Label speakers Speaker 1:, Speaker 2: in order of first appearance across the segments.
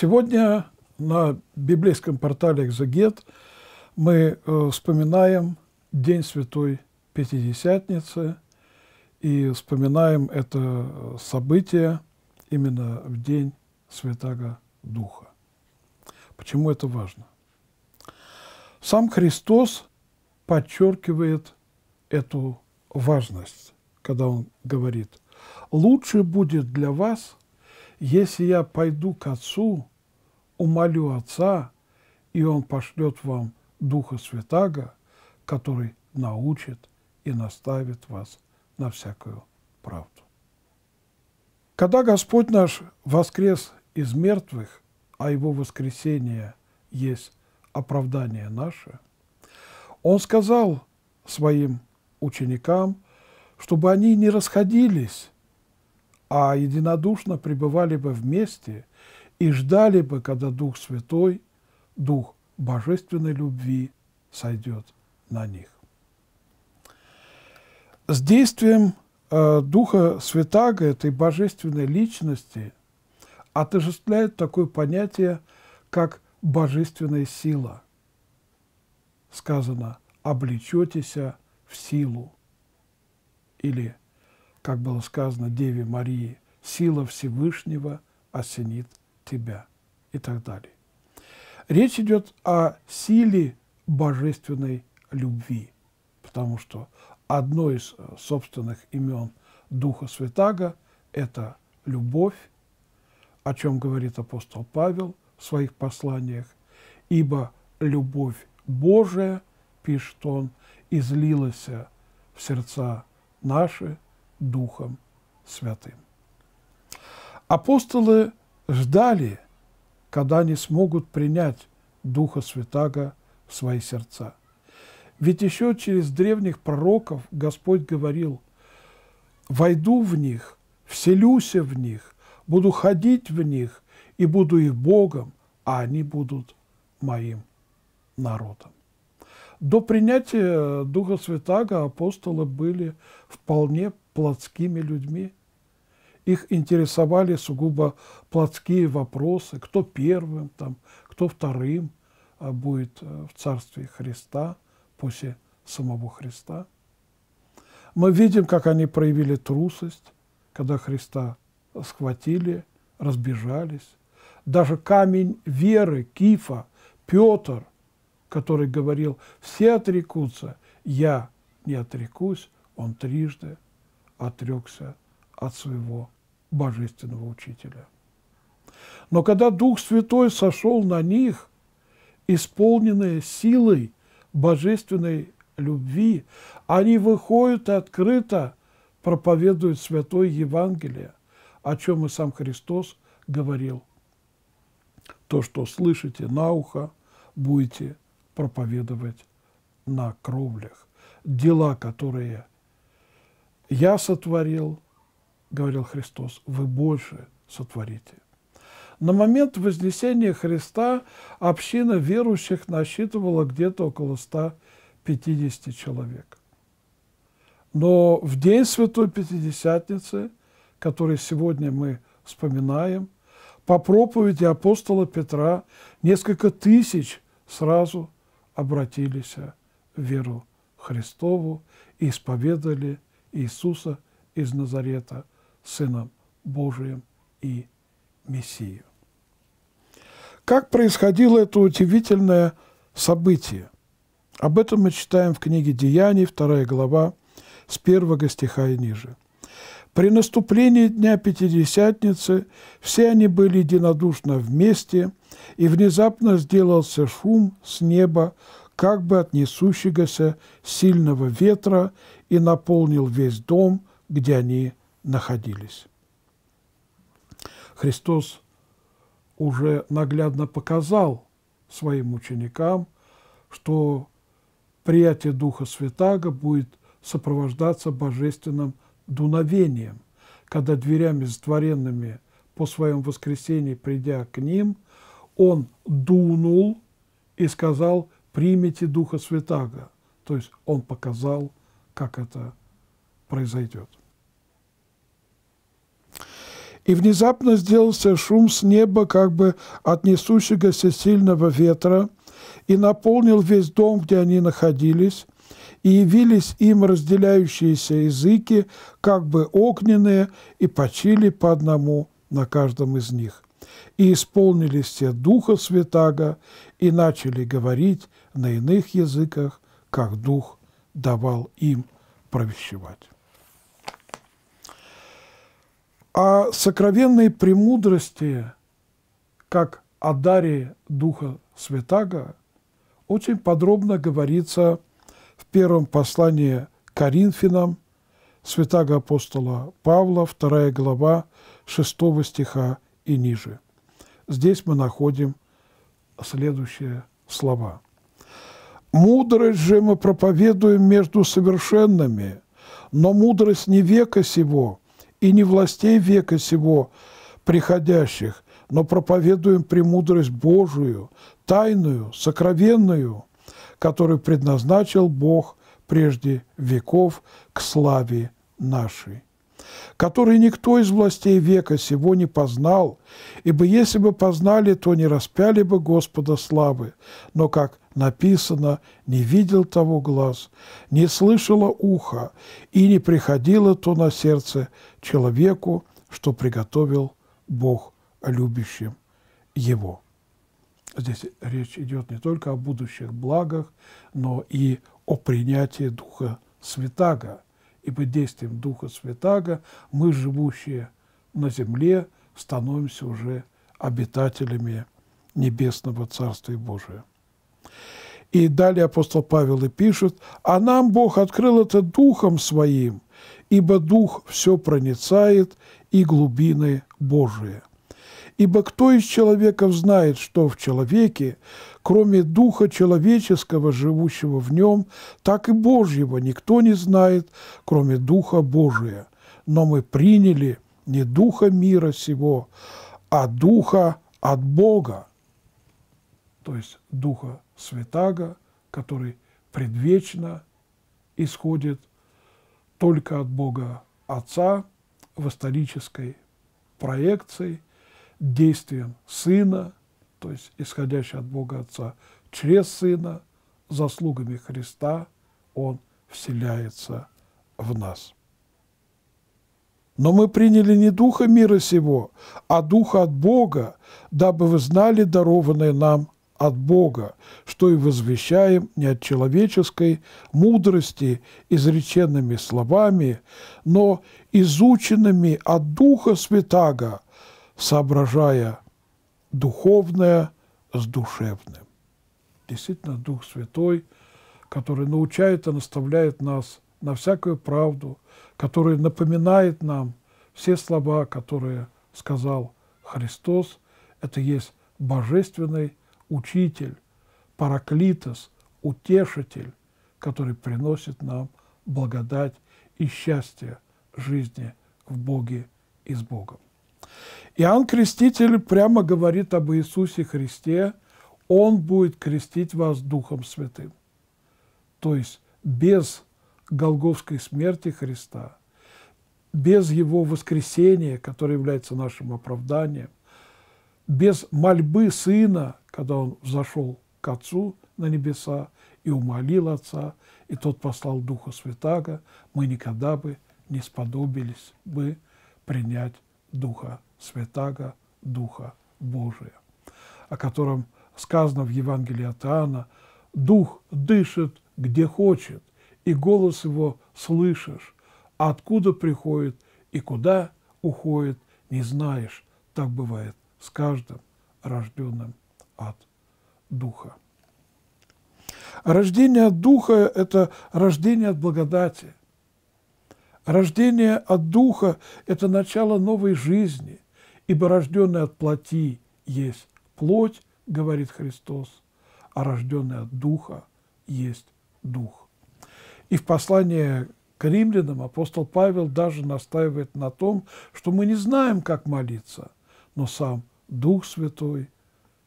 Speaker 1: Сегодня на библейском портале Экзагет мы э, вспоминаем День Святой Пятидесятницы и вспоминаем это э, событие именно в День Святаго Духа. Почему это важно? Сам Христос подчеркивает эту важность, когда Он говорит, «Лучше будет для вас если я пойду к Отцу, умолю Отца, и Он пошлет вам Духа Святаго, который научит и наставит вас на всякую правду. Когда Господь наш воскрес из мертвых, а Его воскресение есть оправдание наше, Он сказал своим ученикам, чтобы они не расходились, а единодушно пребывали бы вместе и ждали бы, когда Дух Святой, Дух Божественной любви сойдет на них. С действием э, Духа Святаго, этой божественной личности, отождествляет такое понятие, как божественная сила. Сказано «облечетесь в силу» или как было сказано Деве Марии, сила Всевышнего осенит тебя и так далее. Речь идет о силе божественной любви, потому что одно из э, собственных имен Духа Святаго – это любовь, о чем говорит апостол Павел в своих посланиях, «Ибо любовь Божия, – пишет он, – излилась в сердца наши – Духом Святым. Апостолы ждали, когда они смогут принять Духа Святаго в свои сердца. Ведь еще через древних пророков Господь говорил, «Войду в них, вселюся в них, буду ходить в них и буду их Богом, а они будут моим народом». До принятия Духа Святаго апостолы были вполне плотскими людьми. Их интересовали сугубо плотские вопросы, кто первым, там, кто вторым а, будет э, в Царстве Христа после самого Христа. Мы видим, как они проявили трусость, когда Христа схватили, разбежались. Даже камень веры, Кифа, Петр, который говорил, все отрекутся, я не отрекусь, он трижды – отрекся от своего божественного учителя. Но когда Дух Святой сошел на них, исполненные силой божественной любви, они выходят и открыто проповедуют Святое Евангелие, о чем и сам Христос говорил. То, что слышите на ухо, будете проповедовать на кровлях. Дела, которые – я сотворил, говорил Христос, вы больше сотворите. На момент Вознесения Христа община верующих насчитывала где-то около 150 человек. Но в день Святой Пятидесятницы, который сегодня мы вспоминаем, по проповеди апостола Петра несколько тысяч сразу обратились в веру Христову и исповедали Иисуса из Назарета, Сыном Божиим и Мессией. Как происходило это удивительное событие? Об этом мы читаем в книге «Деяний», 2 глава, с первого стиха и ниже. При наступлении Дня Пятидесятницы все они были единодушно вместе, и внезапно сделался шум с неба, как бы от несущегося сильного ветра и наполнил весь дом, где они находились. Христос уже наглядно показал своим ученикам, что приятие Духа Святаго будет сопровождаться божественным дуновением, когда дверями створенными по своем воскресении, придя к ним, он дунул и сказал – примите Духа Святаго. То есть он показал, как это произойдет. И внезапно сделался шум с неба, как бы от несущегося сильного ветра, и наполнил весь дом, где они находились, и явились им разделяющиеся языки, как бы огненные, и почили по одному на каждом из них и исполнились все Духа Святаго, и начали говорить на иных языках, как Дух давал им провещевать. О сокровенной премудрости, как о даре Духа Святаго, очень подробно говорится в первом послании Коринфянам святаго апостола Павла, 2 глава 6 стиха и ниже. Здесь мы находим следующие слова. «Мудрость же мы проповедуем между совершенными, но мудрость не века сего и не властей века сего приходящих, но проповедуем премудрость Божию, тайную, сокровенную, которую предназначил Бог прежде веков к славе нашей» который никто из властей века сего не познал, ибо если бы познали, то не распяли бы Господа славы, но, как написано, не видел того глаз, не слышало ухо, и не приходило то на сердце человеку, что приготовил Бог любящим его. Здесь речь идет не только о будущих благах, но и о принятии Духа Святаго – и под действием Духа Святаго мы, живущие на земле, становимся уже обитателями небесного Царствия Божия. И далее апостол Павел и пишет, «А нам Бог открыл это Духом Своим, ибо Дух все проницает и глубины Божие. Ибо кто из человеков знает, что в человеке, кроме духа человеческого, живущего в нем, так и Божьего никто не знает, кроме духа Божия. Но мы приняли не духа мира сего, а духа от Бога, то есть духа святаго, который предвечно исходит только от Бога Отца в исторической проекции – действием Сына, то есть исходящий от Бога Отца, через Сына, заслугами Христа Он вселяется в нас. Но мы приняли не духа мира сего, а духа от Бога, дабы вы знали дарованное нам от Бога, что и возвещаем не от человеческой мудрости, изреченными словами, но изученными от Духа Святаго, соображая духовное с душевным. Действительно, Дух Святой, который научает и наставляет нас на всякую правду, который напоминает нам все слова, которые сказал Христос, это есть божественный учитель, параклитос, утешитель, который приносит нам благодать и счастье жизни в Боге и с Богом. Иоанн Креститель прямо говорит об Иисусе Христе, Он будет крестить вас Духом Святым. То есть без Голговской смерти Христа, без Его воскресения, которое является нашим оправданием, без мольбы Сына, когда Он взошел к Отцу на небеса и умолил Отца, и Тот послал Духа Святаго, мы никогда бы не сподобились бы принять Духа Святаго, Духа Божия, о котором сказано в Евангелии от Иоанна, «Дух дышит, где хочет, и голос его слышишь, а откуда приходит и куда уходит, не знаешь». Так бывает с каждым, рожденным от Духа. Рождение от Духа – это рождение от благодати, Рождение от Духа – это начало новой жизни, ибо рожденный от плоти есть плоть, говорит Христос, а рожденный от Духа есть Дух. И в послании к римлянам апостол Павел даже настаивает на том, что мы не знаем, как молиться, но сам Дух Святой,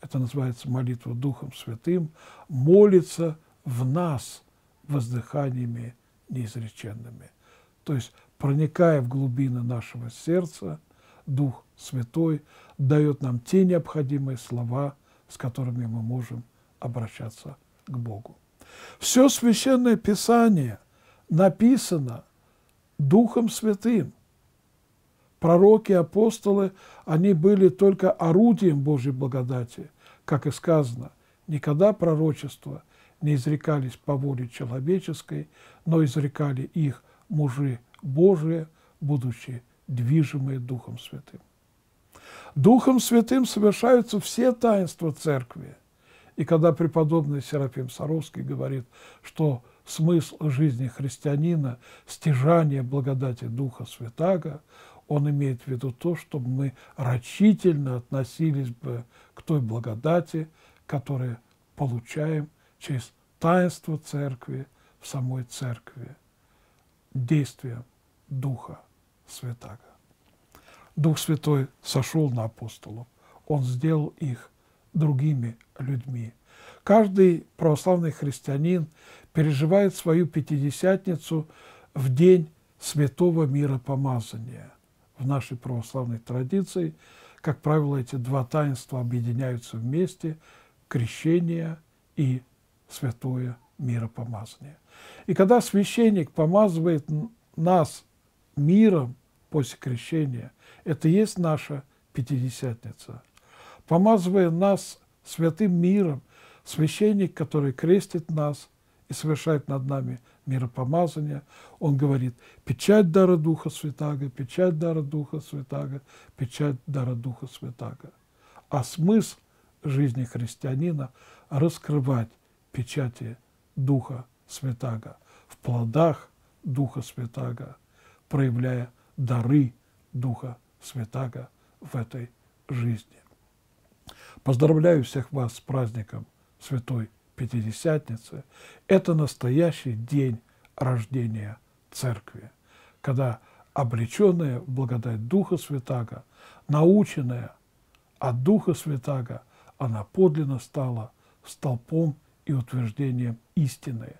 Speaker 1: это называется молитва Духом Святым, молится в нас воздыханиями неизреченными то есть проникая в глубины нашего сердца, Дух Святой дает нам те необходимые слова, с которыми мы можем обращаться к Богу. Все священное Писание написано Духом Святым. Пророки, апостолы, они были только орудием Божьей благодати, как и сказано, никогда пророчества не изрекались по воле человеческой, но изрекали их мужи Божие, будучи движимые Духом Святым. Духом Святым совершаются все таинства Церкви. И когда преподобный Серафим Саровский говорит, что смысл жизни христианина – стяжание благодати Духа Святаго, он имеет в виду то, чтобы мы рачительно относились бы к той благодати, которую получаем через таинство Церкви в самой Церкви действием Духа Святаго. Дух Святой сошел на апостолов, он сделал их другими людьми. Каждый православный христианин переживает свою Пятидесятницу в день святого мира помазания. В нашей православной традиции, как правило, эти два таинства объединяются вместе – крещение и святое мира помазания. И когда священник помазывает нас миром после крещения, это и есть наша Пятидесятница. Помазывая нас святым миром, священник, который крестит нас и совершает над нами миропомазание, он говорит «печать дара Духа Святаго, печать дара Духа Святаго, печать дара Духа Святаго». А смысл жизни христианина – раскрывать печати Духа Святаго, в плодах Духа Святаго, проявляя дары Духа Святаго в этой жизни. Поздравляю всех вас с праздником Святой Пятидесятницы. Это настоящий день рождения Церкви, когда облеченная в благодать Духа Святаго, наученная от Духа Святаго, она подлинно стала столпом и утверждением истины,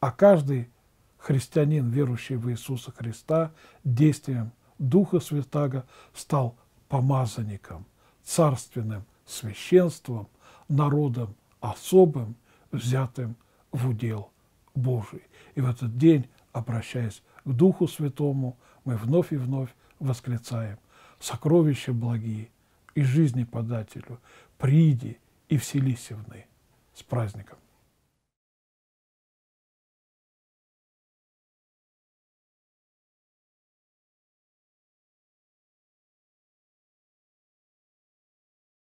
Speaker 1: а каждый христианин, верующий в Иисуса Христа, действием Духа Святаго стал помазанником, царственным священством, народом особым, взятым в удел Божий. И в этот день, обращаясь к Духу Святому, мы вновь и вновь восклицаем «Сокровища благие и жизни подателю, приди и вселися в ны». С праздником!